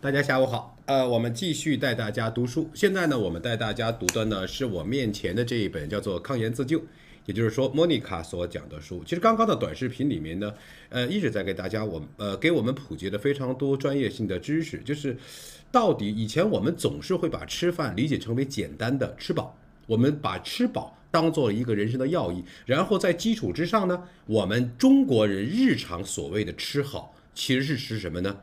大家下午好，呃，我们继续带大家读书。现在呢，我们带大家读的呢是我面前的这一本叫做《抗炎自救》，也就是说莫妮卡所讲的书。其实刚刚的短视频里面呢，呃，一直在给大家我呃给我们普及了非常多专业性的知识。就是，到底以前我们总是会把吃饭理解成为简单的吃饱，我们把吃饱当做一个人生的要义。然后在基础之上呢，我们中国人日常所谓的吃好，其实是吃什么呢？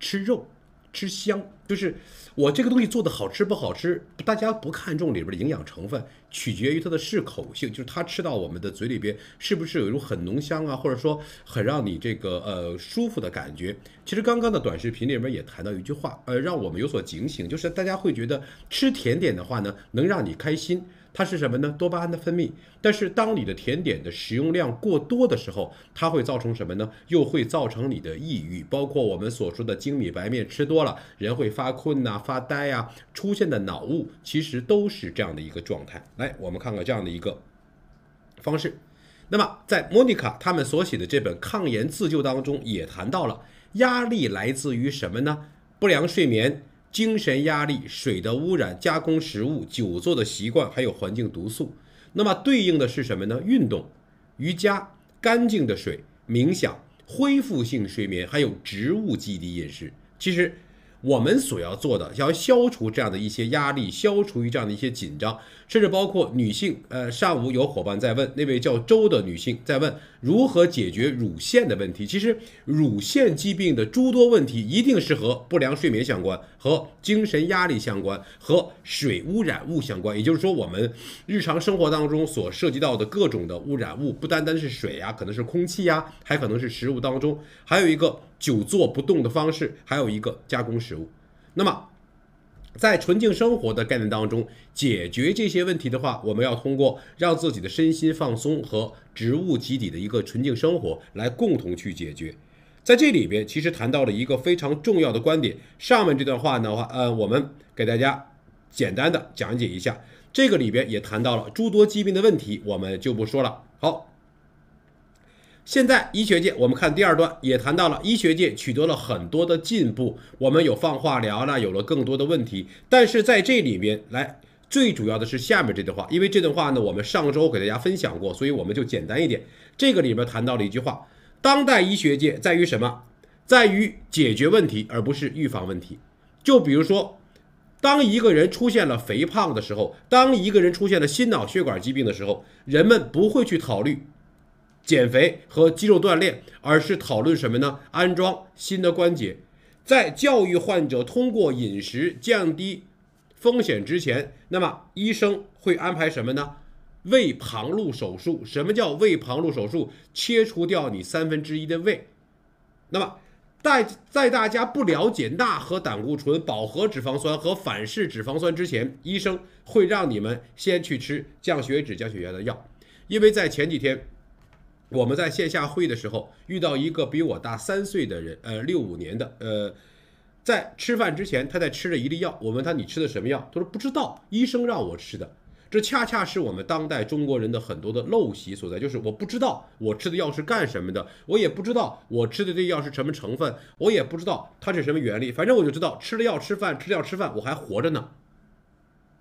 吃肉。吃香就是我这个东西做的好吃不好吃，大家不看重里边的营养成分，取决于它的适口性，就是它吃到我们的嘴里边是不是有一种很浓香啊，或者说很让你这个呃舒服的感觉。其实刚刚的短视频里面也谈到一句话，呃，让我们有所警醒，就是大家会觉得吃甜点的话呢，能让你开心。它是什么呢？多巴胺的分泌。但是当你的甜点的食用量过多的时候，它会造成什么呢？又会造成你的抑郁。包括我们所说的精米白面吃多了，人会发困呐、发呆呀，出现的脑雾，其实都是这样的一个状态。来，我们看看这样的一个方式。那么在莫妮卡他们所写的这本《抗炎自救》当中，也谈到了压力来自于什么呢？不良睡眠。精神压力、水的污染、加工食物、久坐的习惯，还有环境毒素，那么对应的是什么呢？运动、瑜伽、干净的水、冥想、恢复性睡眠，还有植物基底饮食。其实我们所要做的，要消除这样的一些压力，消除于这样的一些紧张，甚至包括女性。呃，上午有伙伴在问那位叫周的女性在问如何解决乳腺的问题。其实乳腺疾病的诸多问题，一定是和不良睡眠相关。和精神压力相关，和水污染物相关，也就是说，我们日常生活当中所涉及到的各种的污染物，不单单是水呀，可能是空气呀，还可能是食物当中，还有一个久坐不动的方式，还有一个加工食物。那么，在纯净生活的概念当中，解决这些问题的话，我们要通过让自己的身心放松和植物基底的一个纯净生活来共同去解决。在这里边其实谈到了一个非常重要的观点。上面这段话呢，话，呃，我们给大家简单的讲解一下。这个里边也谈到了诸多疾病的问题，我们就不说了。好，现在医学界，我们看第二段，也谈到了医学界取得了很多的进步。我们有放化疗了，有了更多的问题。但是在这里边来，最主要的是下面这段话，因为这段话呢，我们上周给大家分享过，所以我们就简单一点。这个里面谈到了一句话。当代医学界在于什么？在于解决问题，而不是预防问题。就比如说，当一个人出现了肥胖的时候，当一个人出现了心脑血管疾病的时候，人们不会去考虑减肥和肌肉锻炼，而是讨论什么呢？安装新的关节，在教育患者通过饮食降低风险之前，那么医生会安排什么呢？胃旁路手术，什么叫胃旁路手术？切除掉你三分之一的胃。那么，在在大家不了解钠和胆固醇、饱和脂肪酸和反式脂肪酸之前，医生会让你们先去吃降血脂、降血压的药。因为在前几天，我们在线下会议的时候遇到一个比我大三岁的人，呃，六五年的，呃，在吃饭之前他在吃着一粒药。我问他你吃的什么药？他说不知道，医生让我吃的。这恰恰是我们当代中国人的很多的陋习所在，就是我不知道我吃的药是干什么的，我也不知道我吃的这药是什么成分，我也不知道它是什么原理，反正我就知道吃了药吃饭，吃了药吃饭，我还活着呢。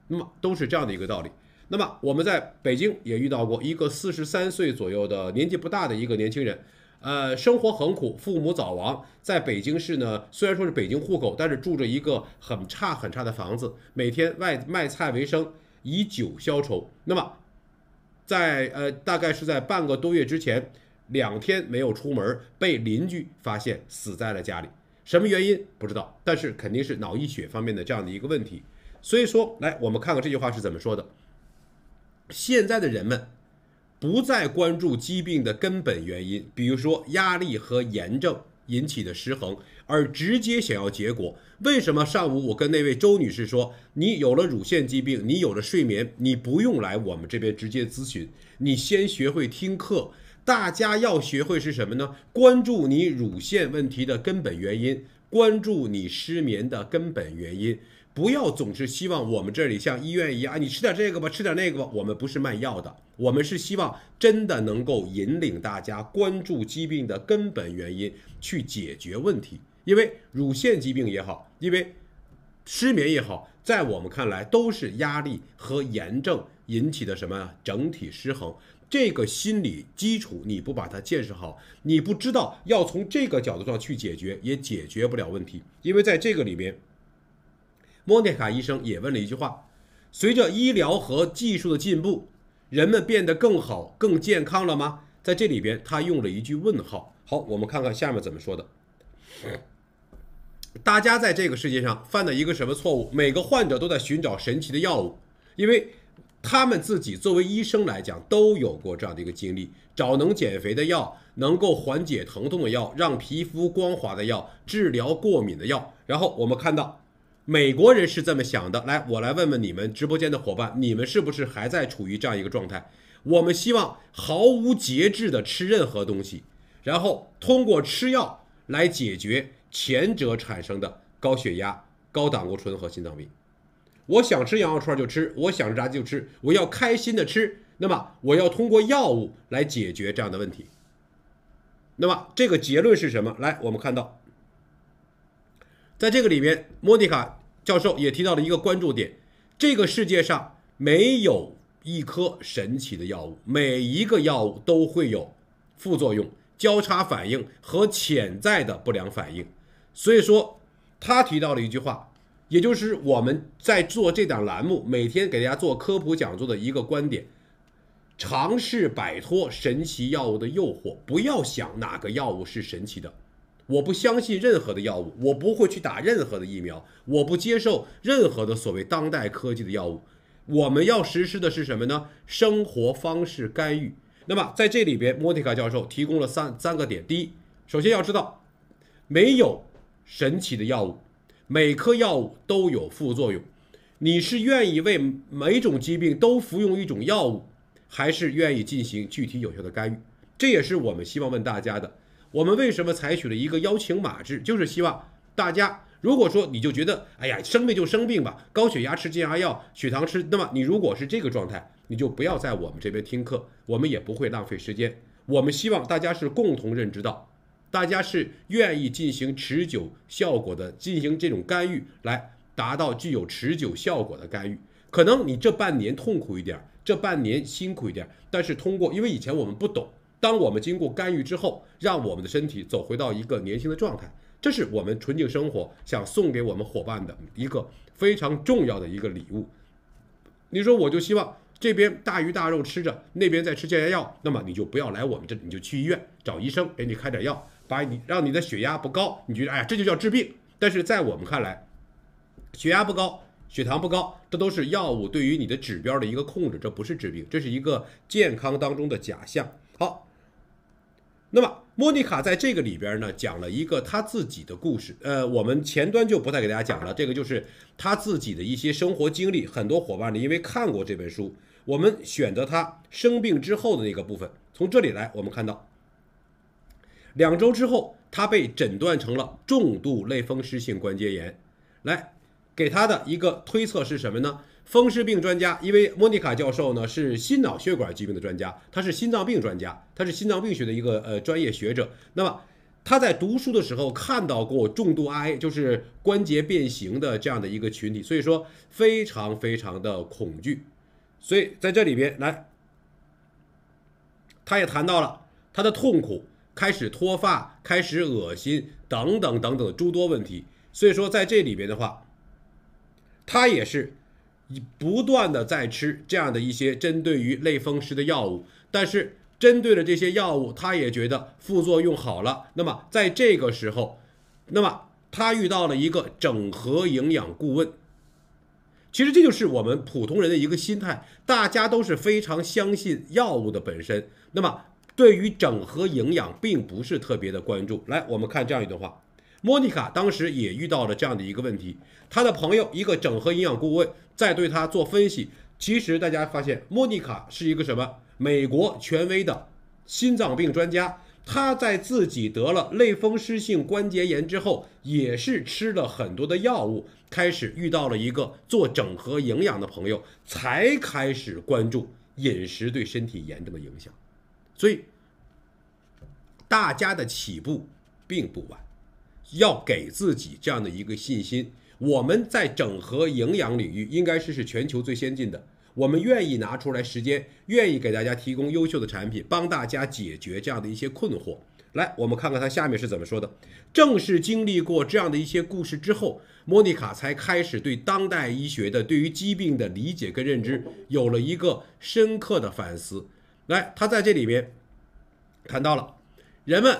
那么都是这样的一个道理。那么我们在北京也遇到过一个四十三岁左右的年纪不大的一个年轻人，呃，生活很苦，父母早亡，在北京市呢，虽然说是北京户口，但是住着一个很差很差的房子，每天外卖菜为生。以酒消愁，那么在呃，大概是在半个多月之前，两天没有出门，被邻居发现死在了家里。什么原因不知道，但是肯定是脑溢血方面的这样的一个问题。所以说，来我们看看这句话是怎么说的。现在的人们不再关注疾病的根本原因，比如说压力和炎症引起的失衡。而直接想要结果，为什么上午我跟那位周女士说，你有了乳腺疾病，你有了睡眠，你不用来我们这边直接咨询，你先学会听课。大家要学会是什么呢？关注你乳腺问题的根本原因，关注你失眠的根本原因，不要总是希望我们这里像医院一样，你吃点这个吧，吃点那个吧。我们不是卖药的，我们是希望真的能够引领大家关注疾病的根本原因，去解决问题。因为乳腺疾病也好，因为失眠也好，在我们看来都是压力和炎症引起的什么整体失衡，这个心理基础你不把它建设好，你不知道要从这个角度上去解决，也解决不了问题。因为在这个里边，莫妮卡医生也问了一句话：随着医疗和技术的进步，人们变得更好、更健康了吗？在这里边，他用了一句问号。好，我们看看下面怎么说的。大家在这个世界上犯的一个什么错误？每个患者都在寻找神奇的药物，因为他们自己作为医生来讲都有过这样的一个经历：找能减肥的药，能够缓解疼痛的药，让皮肤光滑的药，治疗过敏的药。然后我们看到美国人是这么想的。来，我来问问你们直播间的伙伴，你们是不是还在处于这样一个状态？我们希望毫无节制的吃任何东西，然后通过吃药来解决。前者产生的高血压、高胆固醇和心脏病。我想吃羊肉串就吃，我想吃炸鸡就吃，我要开心的吃。那么，我要通过药物来解决这样的问题。那么，这个结论是什么？来，我们看到，在这个里面，莫妮卡教授也提到了一个关注点：这个世界上没有一颗神奇的药物，每一个药物都会有副作用、交叉反应和潜在的不良反应。所以说，他提到了一句话，也就是我们在做这档栏目，每天给大家做科普讲座的一个观点：尝试摆脱神奇药物的诱惑，不要想哪个药物是神奇的。我不相信任何的药物，我不会去打任何的疫苗，我不接受任何的所谓当代科技的药物。我们要实施的是什么呢？生活方式干预。那么在这里边，莫蒂卡教授提供了三三个点：第一，首先要知道没有。神奇的药物，每颗药物都有副作用。你是愿意为每种疾病都服用一种药物，还是愿意进行具体有效的干预？这也是我们希望问大家的。我们为什么采取了一个邀请码制，就是希望大家，如果说你就觉得，哎呀，生病就生病吧，高血压吃降压药，血糖吃，那么你如果是这个状态，你就不要在我们这边听课，我们也不会浪费时间。我们希望大家是共同认知到。大家是愿意进行持久效果的，进行这种干预来达到具有持久效果的干预。可能你这半年痛苦一点，这半年辛苦一点，但是通过，因为以前我们不懂，当我们经过干预之后，让我们的身体走回到一个年轻的状态，这是我们纯净生活想送给我们伙伴的一个非常重要的一个礼物。你说，我就希望这边大鱼大肉吃着，那边在吃降压药，那么你就不要来我们这，你就去医院找医生，给你开点药。把你让你的血压不高，你觉得哎呀，这就叫治病？但是在我们看来，血压不高、血糖不高，这都是药物对于你的指标的一个控制，这不是治病，这是一个健康当中的假象。好，那么莫妮卡在这个里边呢，讲了一个他自己的故事。呃，我们前端就不再给大家讲了，这个就是他自己的一些生活经历。很多伙伴呢，因为看过这本书，我们选择他生病之后的那个部分。从这里来，我们看到。两周之后，他被诊断成了重度类风湿性关节炎。来，给他的一个推测是什么呢？风湿病专家，因为莫妮卡教授呢是心脑血管疾病的专家，他是心脏病专家，他是心脏病学的一个呃专业学者。那么他在读书的时候看到过重度 I，就是关节变形的这样的一个群体，所以说非常非常的恐惧。所以在这里边来，他也谈到了他的痛苦。开始脱发，开始恶心等等等等诸多问题，所以说在这里边的话，他也是不断的在吃这样的一些针对于类风湿的药物，但是针对了这些药物，他也觉得副作用好了。那么在这个时候，那么他遇到了一个整合营养顾问，其实这就是我们普通人的一个心态，大家都是非常相信药物的本身，那么。对于整合营养并不是特别的关注。来，我们看这样一段话：莫妮卡当时也遇到了这样的一个问题，她的朋友一个整合营养顾问在对她做分析。其实大家发现，莫妮卡是一个什么？美国权威的心脏病专家。他在自己得了类风湿性关节炎之后，也是吃了很多的药物，开始遇到了一个做整合营养的朋友，才开始关注饮食对身体炎症的影响。所以，大家的起步并不晚，要给自己这样的一个信心。我们在整合营养领域，应该是是全球最先进的。我们愿意拿出来时间，愿意给大家提供优秀的产品，帮大家解决这样的一些困惑。来，我们看看他下面是怎么说的。正是经历过这样的一些故事之后，莫妮卡才开始对当代医学的对于疾病的理解跟认知有了一个深刻的反思。来，他在这里面看到了，人们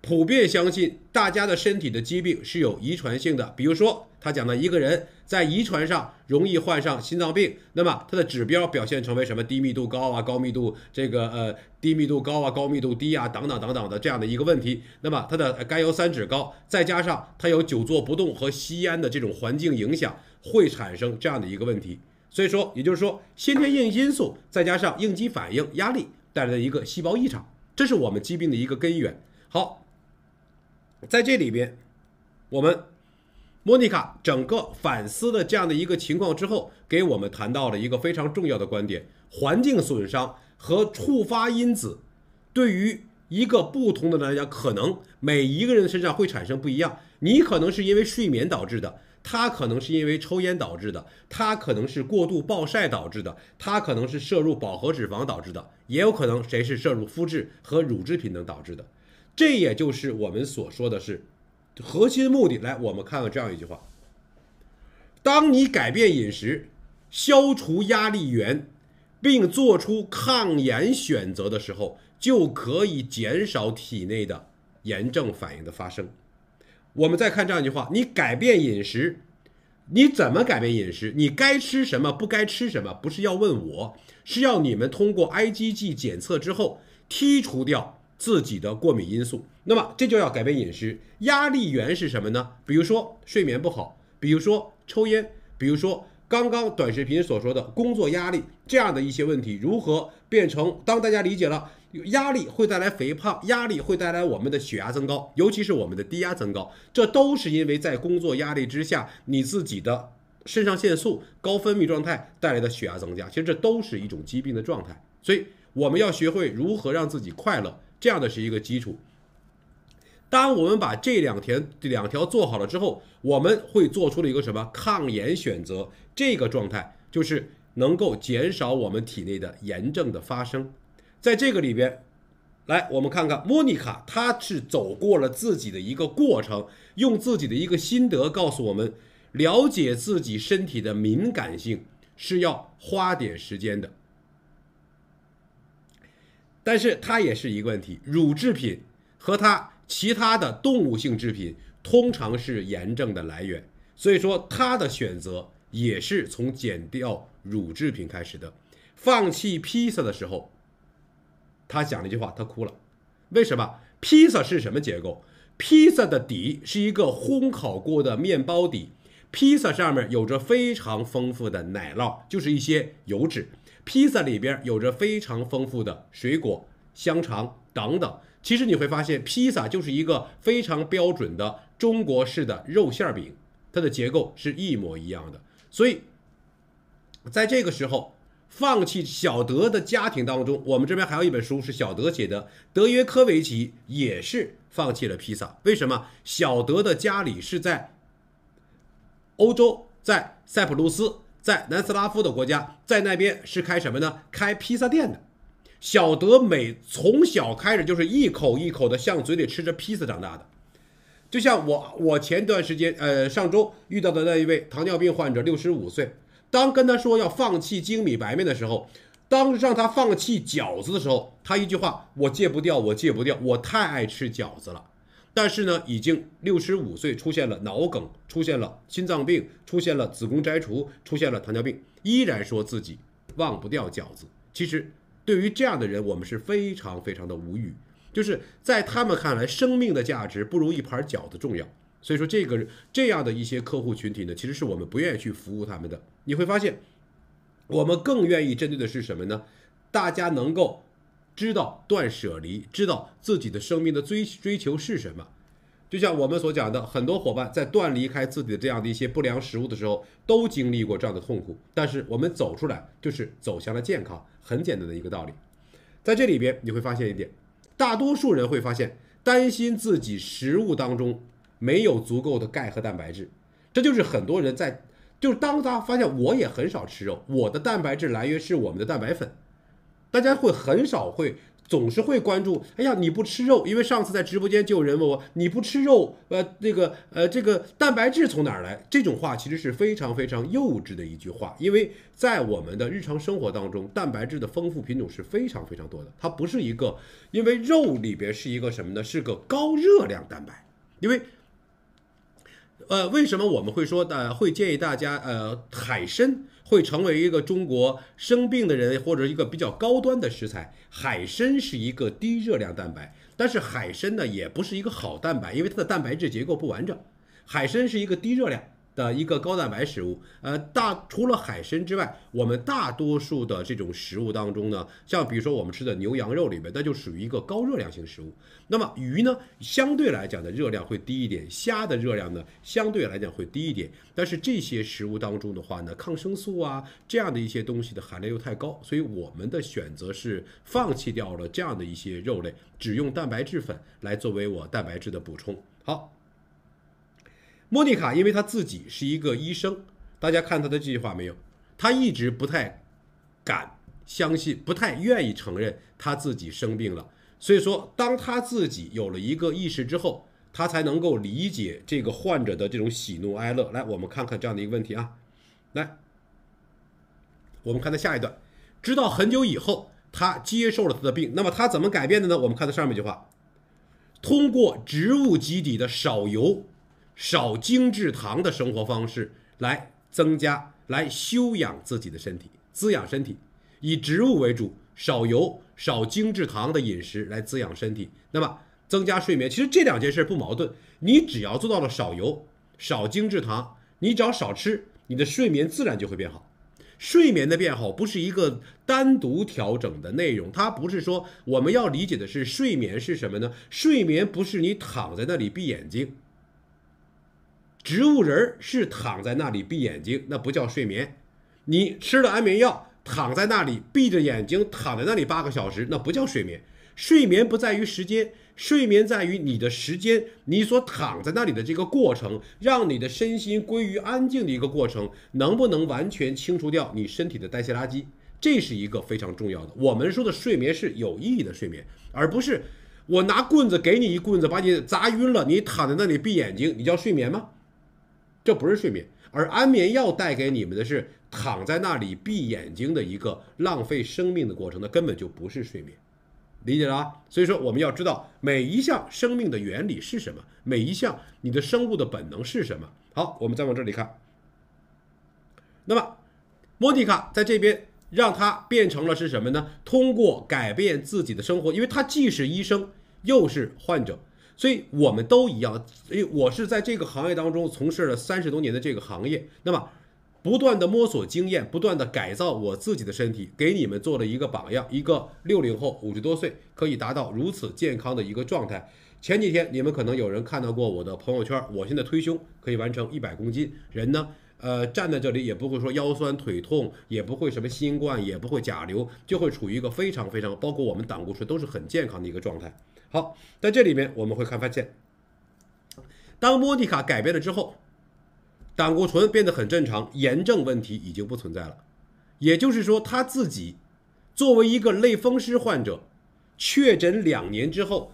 普遍相信，大家的身体的疾病是有遗传性的。比如说，他讲的一个人在遗传上容易患上心脏病，那么他的指标表现成为什么低密度高啊，高密度这个呃低密度高啊，高密度低啊，等等等等的这样的一个问题。那么他的甘油三酯高，再加上他有久坐不动和吸烟的这种环境影响，会产生这样的一个问题。所以说，也就是说，先天应因素再加上应激反应、压力带来的一个细胞异常，这是我们疾病的一个根源。好，在这里边，我们莫妮卡整个反思的这样的一个情况之后，给我们谈到了一个非常重要的观点：环境损伤和触发因子对于一个不同的来讲，可能每一个人身上会产生不一样。你可能是因为睡眠导致的。它可能是因为抽烟导致的，它可能是过度暴晒导致的，它可能是摄入饱和脂肪导致的，也有可能谁是摄入麸质和乳制品等导致的。这也就是我们所说的是核心目的。来，我们看看这样一句话：当你改变饮食、消除压力源，并做出抗炎选择的时候，就可以减少体内的炎症反应的发生。我们再看这样一句话：你改变饮食，你怎么改变饮食？你该吃什么，不该吃什么，不是要问我，是要你们通过 IgG 检测之后，剔除掉自己的过敏因素。那么这就要改变饮食。压力源是什么呢？比如说睡眠不好，比如说抽烟，比如说刚刚短视频所说的工作压力这样的一些问题，如何变成？当大家理解了。压力会带来肥胖，压力会带来我们的血压增高，尤其是我们的低压增高，这都是因为在工作压力之下，你自己的肾上腺素高分泌状态带来的血压增加。其实这都是一种疾病的状态，所以我们要学会如何让自己快乐，这样的是一个基础。当我们把这两天两条做好了之后，我们会做出了一个什么抗炎选择，这个状态就是能够减少我们体内的炎症的发生。在这个里边，来，我们看看莫妮卡，她是走过了自己的一个过程，用自己的一个心得告诉我们，了解自己身体的敏感性是要花点时间的。但是它也是一个问题，乳制品和它其他的动物性制品通常是炎症的来源，所以说她的选择也是从减掉乳制品开始的，放弃披萨的时候。他讲了一句话，他哭了。为什么？披萨是什么结构？披萨的底是一个烘烤过的面包底，披萨上面有着非常丰富的奶酪，就是一些油脂。披萨里边有着非常丰富的水果、香肠等等。其实你会发现，披萨就是一个非常标准的中国式的肉馅饼，它的结构是一模一样的。所以，在这个时候。放弃小德的家庭当中，我们这边还有一本书是小德写的。德约科维奇也是放弃了披萨。为什么？小德的家里是在欧洲，在塞浦路斯，在南斯拉夫的国家，在那边是开什么呢？开披萨店的。小德每从小开始就是一口一口的向嘴里吃着披萨长大的，就像我我前段时间呃上周遇到的那一位糖尿病患者，六十五岁。当跟他说要放弃精米白面的时候，当让他放弃饺子的时候，他一句话：我戒不掉，我戒不掉，我太爱吃饺子了。但是呢，已经六十五岁，出现了脑梗，出现了心脏病，出现了子宫摘除，出现了糖尿病，依然说自己忘不掉饺子。其实，对于这样的人，我们是非常非常的无语。就是在他们看来，生命的价值不如一盘饺子重要。所以说，这个这样的一些客户群体呢，其实是我们不愿意去服务他们的。你会发现，我们更愿意针对的是什么呢？大家能够知道断舍离，知道自己的生命的追追求是什么。就像我们所讲的，很多伙伴在断离开自己的这样的一些不良食物的时候，都经历过这样的痛苦。但是我们走出来，就是走向了健康，很简单的一个道理。在这里边，你会发现一点，大多数人会发现，担心自己食物当中。没有足够的钙和蛋白质，这就是很多人在，就是当他发现我也很少吃肉，我的蛋白质来源是我们的蛋白粉，大家会很少会总是会关注，哎呀，你不吃肉，因为上次在直播间就有人问我，你不吃肉，呃，这个呃，这个蛋白质从哪儿来？这种话其实是非常非常幼稚的一句话，因为在我们的日常生活当中，蛋白质的丰富品种是非常非常多的，它不是一个，因为肉里边是一个什么呢？是个高热量蛋白，因为。呃，为什么我们会说呃，会建议大家呃，海参会成为一个中国生病的人或者一个比较高端的食材？海参是一个低热量蛋白，但是海参呢也不是一个好蛋白，因为它的蛋白质结构不完整。海参是一个低热量。的一个高蛋白食物，呃，大除了海参之外，我们大多数的这种食物当中呢，像比如说我们吃的牛羊肉里面，那就属于一个高热量型食物。那么鱼呢，相对来讲的热量会低一点，虾的热量呢，相对来讲会低一点。但是这些食物当中的话呢，抗生素啊这样的一些东西的含量又太高，所以我们的选择是放弃掉了这样的一些肉类，只用蛋白质粉来作为我蛋白质的补充。好。莫妮卡，因为她自己是一个医生，大家看她的这句话没有？她一直不太敢相信，不太愿意承认她自己生病了。所以说，当她自己有了一个意识之后，她才能够理解这个患者的这种喜怒哀乐。来，我们看看这样的一个问题啊。来，我们看她下一段，直到很久以后，她接受了他的病。那么她怎么改变的呢？我们看她上面一句话，通过植物基底的少油。少精制糖的生活方式来增加、来修养自己的身体，滋养身体，以植物为主，少油、少精制糖的饮食来滋养身体。那么，增加睡眠，其实这两件事不矛盾。你只要做到了少油、少精制糖，你只要少吃，你的睡眠自然就会变好。睡眠的变好不是一个单独调整的内容，它不是说我们要理解的是睡眠是什么呢？睡眠不是你躺在那里闭眼睛。植物人是躺在那里闭眼睛，那不叫睡眠。你吃了安眠药，躺在那里闭着眼睛，躺在那里八个小时，那不叫睡眠。睡眠不在于时间，睡眠在于你的时间，你所躺在那里的这个过程，让你的身心归于安静的一个过程，能不能完全清除掉你身体的代谢垃圾，这是一个非常重要的。我们说的睡眠是有意义的睡眠，而不是我拿棍子给你一棍子把你砸晕了，你躺在那里闭眼睛，你叫睡眠吗？这不是睡眠，而安眠药带给你们的是躺在那里闭眼睛的一个浪费生命的过程，那根本就不是睡眠，理解了啊？所以说我们要知道每一项生命的原理是什么，每一项你的生物的本能是什么。好，我们再往这里看，那么莫妮卡在这边让他变成了是什么呢？通过改变自己的生活，因为他既是医生又是患者。所以我们都一样，诶，我是在这个行业当中从事了三十多年的这个行业，那么不断的摸索经验，不断的改造我自己的身体，给你们做了一个榜样，一个六零后五十多岁可以达到如此健康的一个状态。前几天你们可能有人看到过我的朋友圈，我现在推胸可以完成一百公斤，人呢？呃，站在这里也不会说腰酸腿痛，也不会什么新冠，也不会甲流，就会处于一个非常非常，包括我们胆固醇都是很健康的一个状态。好，在这里面我们会看发现，当莫迪卡改变了之后，胆固醇变得很正常，炎症问题已经不存在了。也就是说，他自己作为一个类风湿患者，确诊两年之后。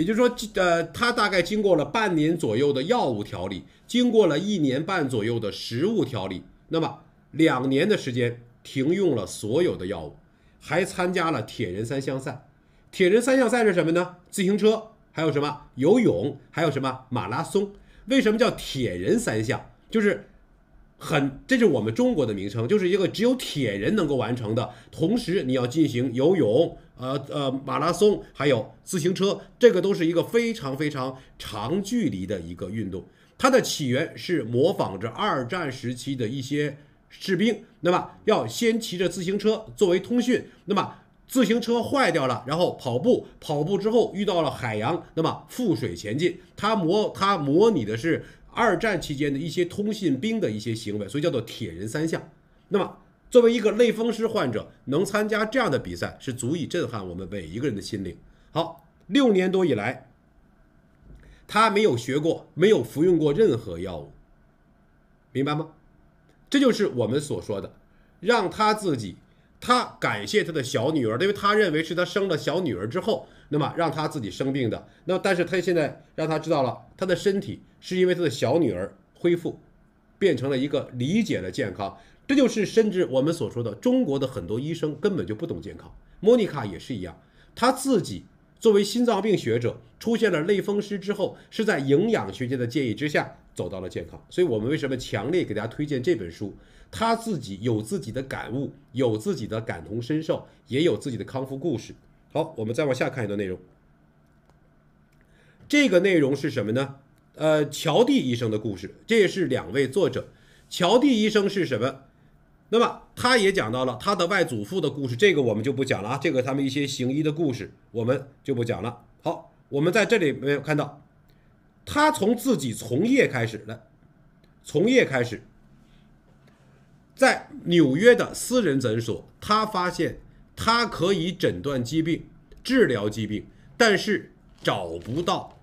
也就是说，呃，他大概经过了半年左右的药物调理，经过了一年半左右的食物调理，那么两年的时间停用了所有的药物，还参加了铁人三项赛。铁人三项赛是什么呢？自行车，还有什么游泳，还有什么马拉松？为什么叫铁人三项？就是。很，这是我们中国的名称，就是一个只有铁人能够完成的。同时，你要进行游泳，呃呃，马拉松，还有自行车，这个都是一个非常非常长距离的一个运动。它的起源是模仿着二战时期的一些士兵，那么要先骑着自行车作为通讯，那么自行车坏掉了，然后跑步，跑步之后遇到了海洋，那么覆水前进。它模它模拟的是。二战期间的一些通信兵的一些行为，所以叫做铁人三项。那么，作为一个类风湿患者，能参加这样的比赛是足以震撼我们每一个人的心灵。好，六年多以来，他没有学过，没有服用过任何药物，明白吗？这就是我们所说的，让他自己，他感谢他的小女儿，因为他认为是他生了小女儿之后，那么让他自己生病的。那么，但是他现在让他知道了他的身体。是因为他的小女儿恢复，变成了一个理解了健康，这就是甚至我们所说的中国的很多医生根本就不懂健康。莫妮卡也是一样，她自己作为心脏病学者，出现了类风湿之后，是在营养学界的建议之下走到了健康。所以，我们为什么强烈给大家推荐这本书？他自己有自己的感悟，有自己的感同身受，也有自己的康复故事。好，我们再往下看一段内容，这个内容是什么呢？呃，乔蒂医生的故事，这也是两位作者。乔蒂医生是什么？那么他也讲到了他的外祖父的故事，这个我们就不讲了啊。这个他们一些行医的故事，我们就不讲了。好，我们在这里没有看到，他从自己从业开始了，从业开始，在纽约的私人诊所，他发现他可以诊断疾病、治疗疾病，但是找不到。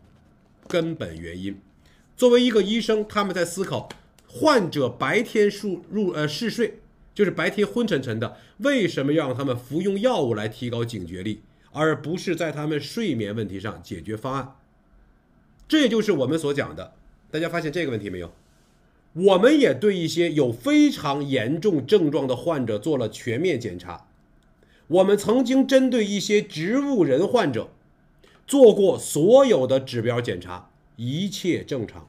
根本原因，作为一个医生，他们在思考：患者白天入入呃嗜睡，就是白天昏沉沉的，为什么要让他们服用药物来提高警觉力，而不是在他们睡眠问题上解决方案？这也就是我们所讲的。大家发现这个问题没有？我们也对一些有非常严重症状的患者做了全面检查。我们曾经针对一些植物人患者。做过所有的指标检查，一切正常，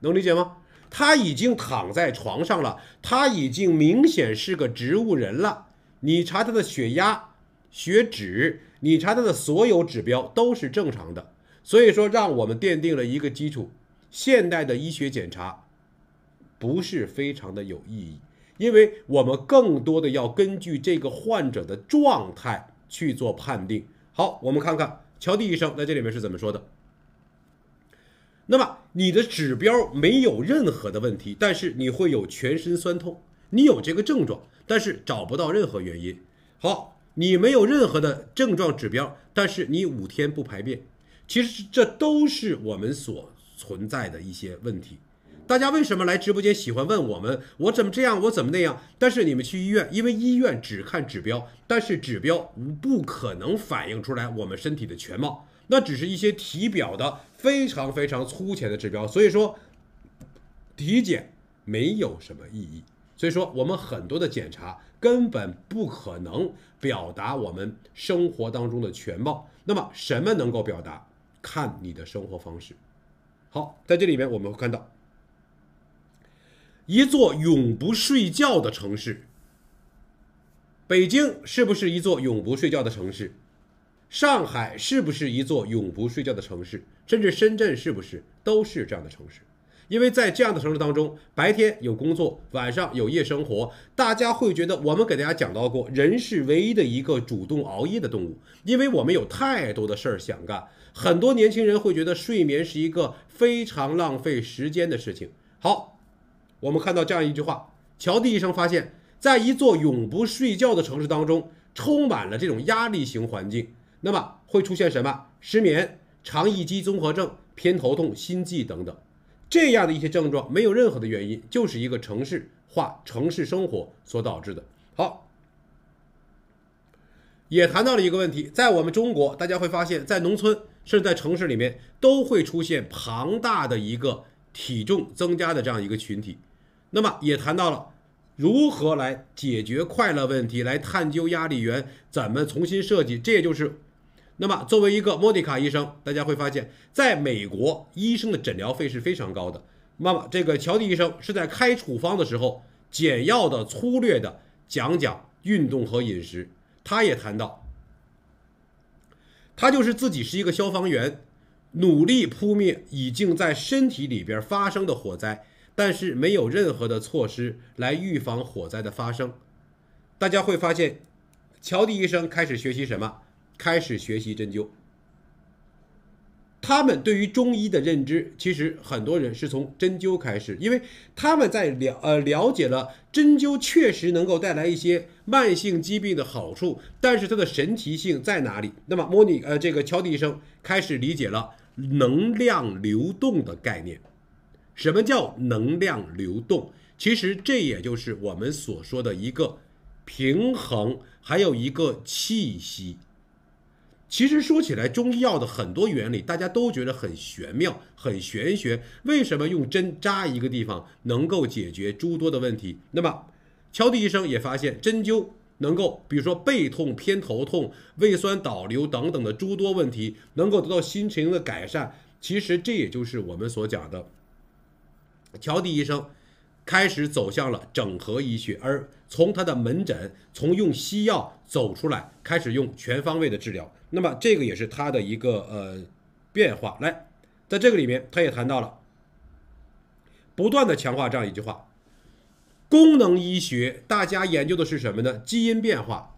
能理解吗？他已经躺在床上了，他已经明显是个植物人了。你查他的血压、血脂，你查他的所有指标都是正常的，所以说让我们奠定了一个基础。现代的医学检查不是非常的有意义，因为我们更多的要根据这个患者的状态。去做判定。好，我们看看乔蒂医生在这里面是怎么说的。那么你的指标没有任何的问题，但是你会有全身酸痛，你有这个症状，但是找不到任何原因。好，你没有任何的症状指标，但是你五天不排便，其实这都是我们所存在的一些问题。大家为什么来直播间喜欢问我们？我怎么这样？我怎么那样？但是你们去医院，因为医院只看指标，但是指标不可能反映出来我们身体的全貌，那只是一些体表的非常非常粗浅的指标。所以说，体检没有什么意义。所以说，我们很多的检查根本不可能表达我们生活当中的全貌。那么什么能够表达？看你的生活方式。好，在这里面我们会看到。一座永不睡觉的城市。北京是不是一座永不睡觉的城市？上海是不是一座永不睡觉的城市？甚至深圳是不是都是这样的城市？因为在这样的城市当中，白天有工作，晚上有夜生活，大家会觉得我们给大家讲到过，人是唯一的一个主动熬夜的动物，因为我们有太多的事儿想干。很多年轻人会觉得睡眠是一个非常浪费时间的事情。好。我们看到这样一句话：，乔蒂医生发现，在一座永不睡觉的城市当中，充满了这种压力型环境，那么会出现什么？失眠、肠易激综合症、偏头痛、心悸等等，这样的一些症状，没有任何的原因，就是一个城市化、城市生活所导致的。好，也谈到了一个问题，在我们中国，大家会发现，在农村甚至在城市里面，都会出现庞大的一个体重增加的这样一个群体。那么也谈到了如何来解决快乐问题，来探究压力源怎么重新设计。这也就是，那么作为一个莫迪卡医生，大家会发现，在美国医生的诊疗费是非常高的。那么这个乔迪医生是在开处方的时候简要的、粗略的讲讲运动和饮食。他也谈到，他就是自己是一个消防员，努力扑灭已经在身体里边发生的火灾。但是没有任何的措施来预防火灾的发生，大家会发现，乔迪医生开始学习什么？开始学习针灸。他们对于中医的认知，其实很多人是从针灸开始，因为他们在了呃了解了针灸确实能够带来一些慢性疾病的好处，但是它的神奇性在哪里？那么模拟呃这个乔迪医生开始理解了能量流动的概念。什么叫能量流动？其实这也就是我们所说的一个平衡，还有一个气息。其实说起来，中医药的很多原理，大家都觉得很玄妙、很玄学。为什么用针扎一个地方能够解决诸多的问题？那么，乔迪医生也发现，针灸能够，比如说背痛、偏头痛、胃酸倒流等等的诸多问题，能够得到心情的改善。其实这也就是我们所讲的。乔迪医生开始走向了整合医学，而从他的门诊从用西药走出来，开始用全方位的治疗。那么这个也是他的一个呃变化。来，在这个里面他也谈到了不断的强化这样一句话：功能医学，大家研究的是什么呢？基因变化。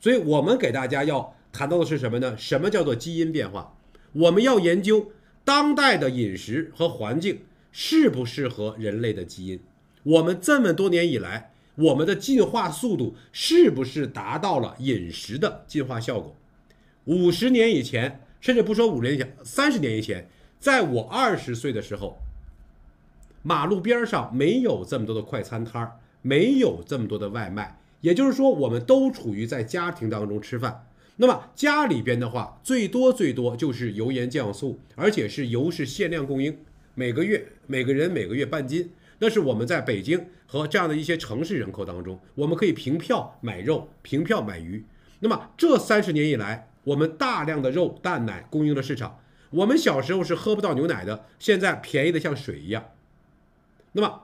所以我们给大家要谈到的是什么呢？什么叫做基因变化？我们要研究当代的饮食和环境。适不适合人类的基因？我们这么多年以来，我们的进化速度是不是达到了饮食的进化效果？五十年以前，甚至不说五年前，三十年以前，在我二十岁的时候，马路边上没有这么多的快餐摊儿，没有这么多的外卖。也就是说，我们都处于在家庭当中吃饭。那么家里边的话，最多最多就是油盐酱醋，而且是油是限量供应。每个月每个人每个月半斤，那是我们在北京和这样的一些城市人口当中，我们可以凭票买肉，凭票买鱼。那么这三十年以来，我们大量的肉蛋奶供应了市场。我们小时候是喝不到牛奶的，现在便宜的像水一样。那么，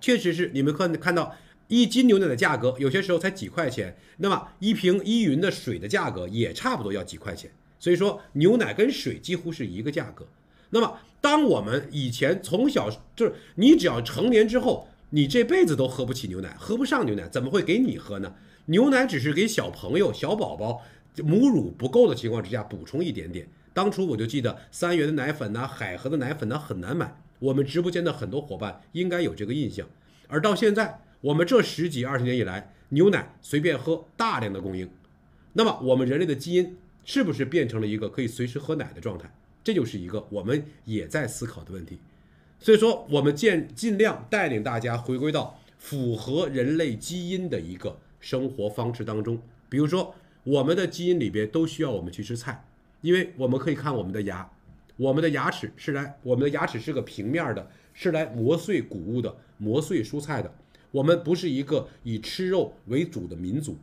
确实是你们看看到一斤牛奶的价格，有些时候才几块钱。那么一瓶依云的水的价格也差不多要几块钱。所以说，牛奶跟水几乎是一个价格。那么，当我们以前从小就是，你只要成年之后，你这辈子都喝不起牛奶，喝不上牛奶，怎么会给你喝呢？牛奶只是给小朋友、小宝宝母乳不够的情况之下补充一点点。当初我就记得三元的奶粉呐，海河的奶粉呢很难买，我们直播间的很多伙伴应该有这个印象。而到现在，我们这十几二十年以来，牛奶随便喝，大量的供应。那么，我们人类的基因是不是变成了一个可以随时喝奶的状态？这就是一个我们也在思考的问题，所以说我们尽尽量带领大家回归到符合人类基因的一个生活方式当中。比如说，我们的基因里边都需要我们去吃菜，因为我们可以看我们的牙，我们的牙齿是来，我们的牙齿是个平面的，是来磨碎谷物的，磨碎蔬菜的。我们不是一个以吃肉为主的民族，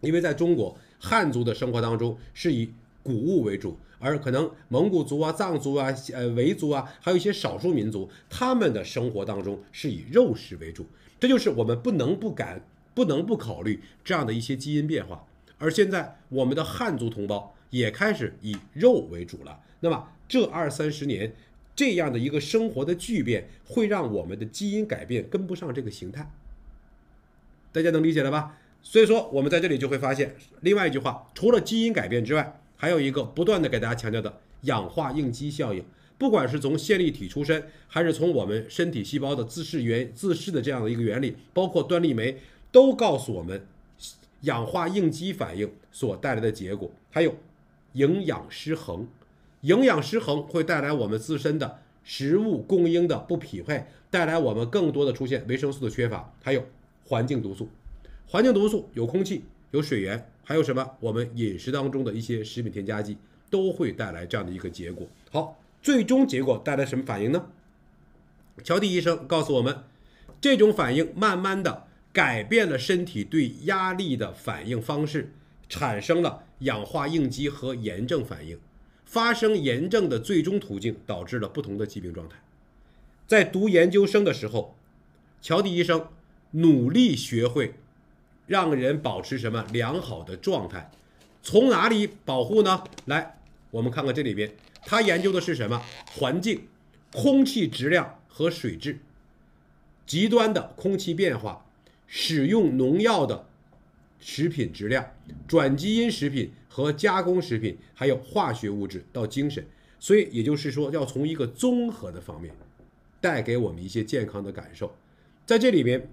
因为在中国汉族的生活当中是以谷物为主。而可能蒙古族啊、藏族啊、呃维族啊，还有一些少数民族，他们的生活当中是以肉食为主，这就是我们不能不敢、不能不考虑这样的一些基因变化。而现在我们的汉族同胞也开始以肉为主了，那么这二三十年这样的一个生活的巨变，会让我们的基因改变跟不上这个形态，大家能理解了吧？所以说，我们在这里就会发现另外一句话，除了基因改变之外。还有一个不断的给大家强调的氧化应激效应，不管是从线粒体出身，还是从我们身体细胞的自噬原自噬的这样的一个原理，包括端粒酶，都告诉我们氧化应激反应所带来的结果。还有营养失衡，营养失衡会带来我们自身的食物供应的不匹配，带来我们更多的出现维生素的缺乏。还有环境毒素，环境毒素有空气。有水源，还有什么？我们饮食当中的一些食品添加剂都会带来这样的一个结果。好，最终结果带来什么反应呢？乔蒂医生告诉我们，这种反应慢慢的改变了身体对压力的反应方式，产生了氧化应激和炎症反应。发生炎症的最终途径导致了不同的疾病状态。在读研究生的时候，乔蒂医生努力学会。让人保持什么良好的状态？从哪里保护呢？来，我们看看这里边，他研究的是什么环境、空气质量和水质，极端的空气变化，使用农药的食品质量、转基因食品和加工食品，还有化学物质到精神。所以，也就是说，要从一个综合的方面带给我们一些健康的感受，在这里边。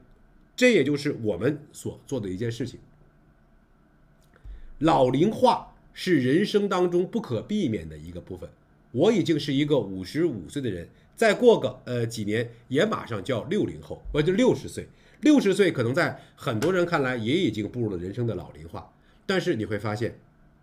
这也就是我们所做的一件事情。老龄化是人生当中不可避免的一个部分。我已经是一个五十五岁的人，再过个呃几年也马上叫六零后，我就六十岁。六十岁可能在很多人看来也已经步入了人生的老龄化。但是你会发现，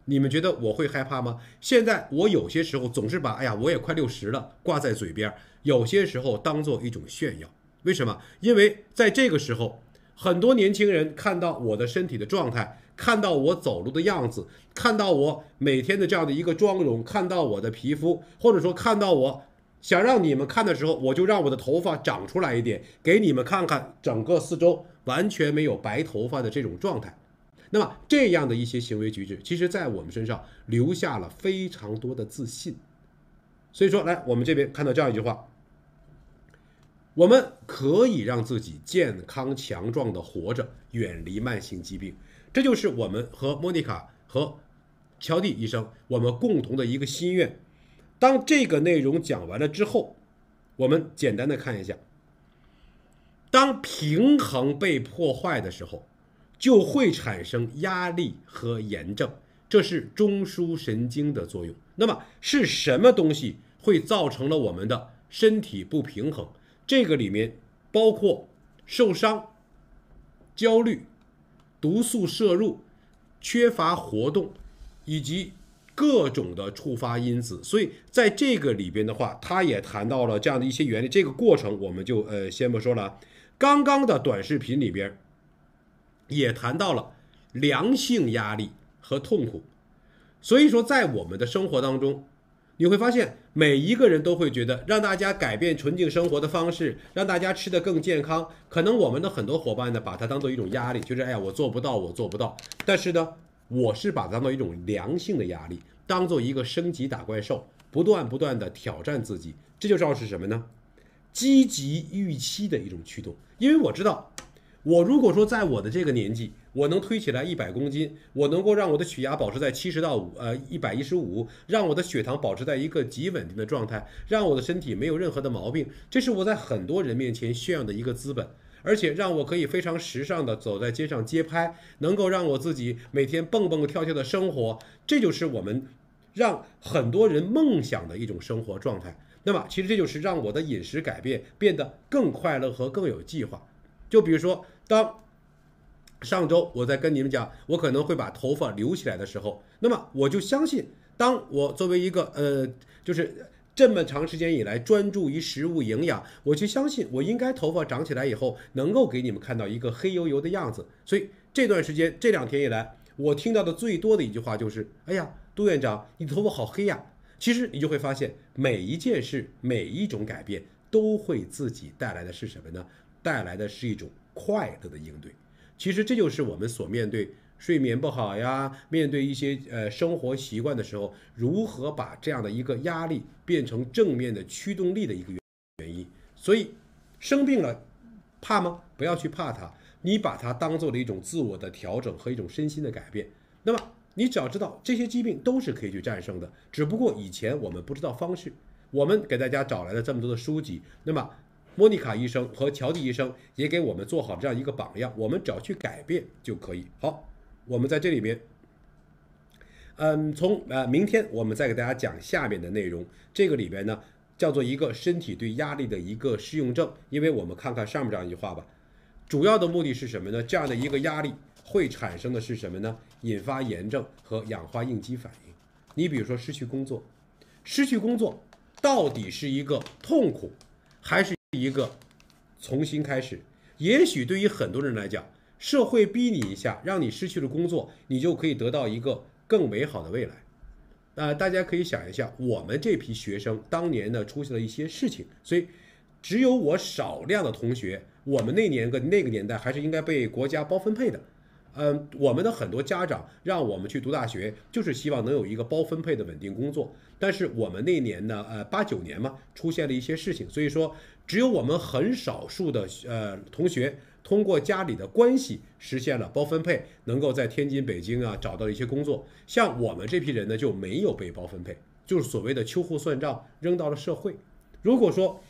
你们觉得我会害怕吗？现在我有些时候总是把“哎呀，我也快六十了”挂在嘴边，有些时候当做一种炫耀。为什么？因为在这个时候。很多年轻人看到我的身体的状态，看到我走路的样子，看到我每天的这样的一个妆容，看到我的皮肤，或者说看到我想让你们看的时候，我就让我的头发长出来一点，给你们看看整个四周完全没有白头发的这种状态。那么这样的一些行为举止，其实在我们身上留下了非常多的自信。所以说，来我们这边看到这样一句话。我们可以让自己健康强壮的活着，远离慢性疾病。这就是我们和莫妮卡和乔蒂医生我们共同的一个心愿。当这个内容讲完了之后，我们简单的看一下。当平衡被破坏的时候，就会产生压力和炎症，这是中枢神经的作用。那么是什么东西会造成了我们的身体不平衡？这个里面包括受伤、焦虑、毒素摄入、缺乏活动，以及各种的触发因子。所以在这个里边的话，他也谈到了这样的一些原理。这个过程我们就呃先不说了。刚刚的短视频里边也谈到了良性压力和痛苦。所以说，在我们的生活当中，你会发现。每一个人都会觉得，让大家改变纯净生活的方式，让大家吃得更健康，可能我们的很多伙伴呢，把它当做一种压力，就是哎呀，我做不到，我做不到。但是呢，我是把它当做一种良性的压力，当做一个升级打怪兽，不断不断的挑战自己，这就叫是什么呢？积极预期的一种驱动。因为我知道，我如果说在我的这个年纪。我能推起来一百公斤，我能够让我的血压保持在七十到五呃一百一十五，让我的血糖保持在一个极稳定的状态，让我的身体没有任何的毛病，这是我在很多人面前炫耀的一个资本，而且让我可以非常时尚的走在街上街拍，能够让我自己每天蹦蹦跳跳的生活，这就是我们让很多人梦想的一种生活状态。那么，其实这就是让我的饮食改变变得更快乐和更有计划。就比如说当。上周我在跟你们讲，我可能会把头发留起来的时候，那么我就相信，当我作为一个呃，就是这么长时间以来专注于食物营养，我就相信我应该头发长起来以后能够给你们看到一个黑油油的样子。所以这段时间这两天以来，我听到的最多的一句话就是：哎呀，杜院长，你头发好黑呀！其实你就会发现，每一件事每一种改变都会自己带来的是什么呢？带来的是一种快乐的应对。其实这就是我们所面对睡眠不好呀，面对一些呃生活习惯的时候，如何把这样的一个压力变成正面的驱动力的一个原因。所以，生病了，怕吗？不要去怕它，你把它当做了一种自我的调整和一种身心的改变。那么，你只要知道这些疾病都是可以去战胜的，只不过以前我们不知道方式。我们给大家找来了这么多的书籍，那么。莫妮卡医生和乔迪医生也给我们做好这样一个榜样，我们只要去改变就可以。好，我们在这里边，嗯，从呃明天我们再给大家讲下面的内容。这个里边呢叫做一个身体对压力的一个适应症，因为我们看看上面这样一句话吧。主要的目的是什么呢？这样的一个压力会产生的是什么呢？引发炎症和氧化应激反应。你比如说失去工作，失去工作到底是一个痛苦还是？一个重新开始，也许对于很多人来讲，社会逼你一下，让你失去了工作，你就可以得到一个更美好的未来。呃，大家可以想一下，我们这批学生当年呢出现了一些事情，所以只有我少量的同学，我们那年个那个年代还是应该被国家包分配的。嗯，我们的很多家长让我们去读大学，就是希望能有一个包分配的稳定工作。但是我们那年呢，呃，八九年嘛，出现了一些事情，所以说。只有我们很少数的呃同学，通过家里的关系实现了包分配，能够在天津、北京啊找到一些工作。像我们这批人呢，就没有被包分配，就是所谓的秋后算账，扔到了社会。如果说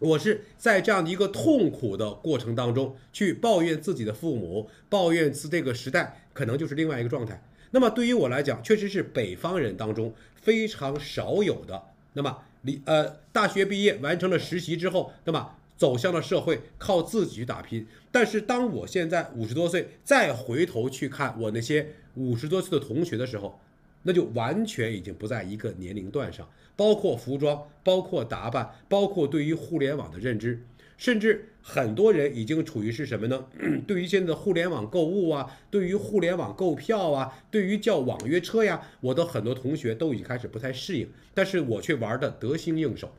我是在这样的一个痛苦的过程当中去抱怨自己的父母，抱怨自这个时代，可能就是另外一个状态。那么对于我来讲，确实是北方人当中非常少有的。那么。你呃，大学毕业完成了实习之后，那么走向了社会，靠自己去打拼。但是，当我现在五十多岁，再回头去看我那些五十多岁的同学的时候，那就完全已经不在一个年龄段上，包括服装，包括打扮，包括对于互联网的认知。甚至很多人已经处于是什么呢？对于现在的互联网购物啊，对于互联网购票啊，对于叫网约车呀，我的很多同学都已经开始不太适应，但是我却玩的得心应手。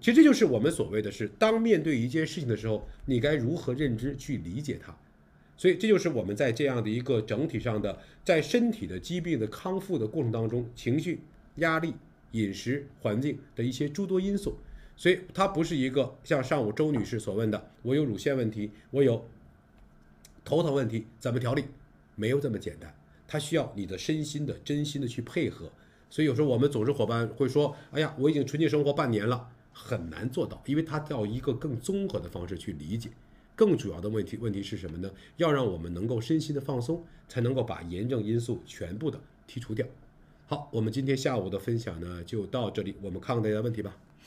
其实这就是我们所谓的是，当面对一件事情的时候，你该如何认知去理解它。所以这就是我们在这样的一个整体上的，在身体的疾病的康复的过程当中，情绪、压力、饮食、环境的一些诸多因素。所以它不是一个像上午周女士所问的：“我有乳腺问题，我有头疼问题，怎么调理？”没有这么简单，它需要你的身心的真心的去配合。所以有时候我们组织伙伴会说：“哎呀，我已经纯洁生活半年了，很难做到。”因为它要一个更综合的方式去理解。更主要的问题问题是什么呢？要让我们能够身心的放松，才能够把炎症因素全部的剔除掉。好，我们今天下午的分享呢就到这里，我们看看大家问题吧。